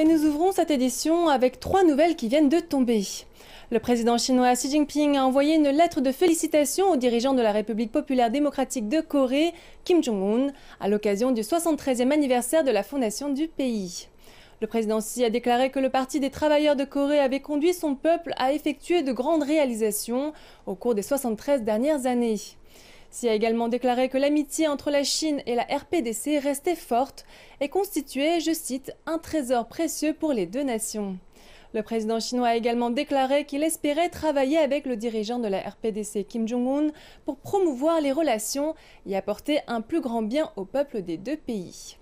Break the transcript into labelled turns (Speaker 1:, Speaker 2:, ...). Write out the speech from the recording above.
Speaker 1: Et nous ouvrons cette édition avec trois nouvelles qui viennent de tomber. Le président chinois Xi Jinping a envoyé une lettre de félicitations au dirigeant de la République populaire démocratique de Corée, Kim Jong-un, à l'occasion du 73e anniversaire de la fondation du pays. Le président Xi a déclaré que le Parti des travailleurs de Corée avait conduit son peuple à effectuer de grandes réalisations au cours des 73 dernières années. Xi a également déclaré que l'amitié entre la Chine et la RPDC restait forte et constituait, je cite, un trésor précieux pour les deux nations. Le président chinois a également déclaré qu'il espérait travailler avec le dirigeant de la RPDC Kim Jong-un pour promouvoir les relations et apporter un plus grand bien au peuple des deux pays.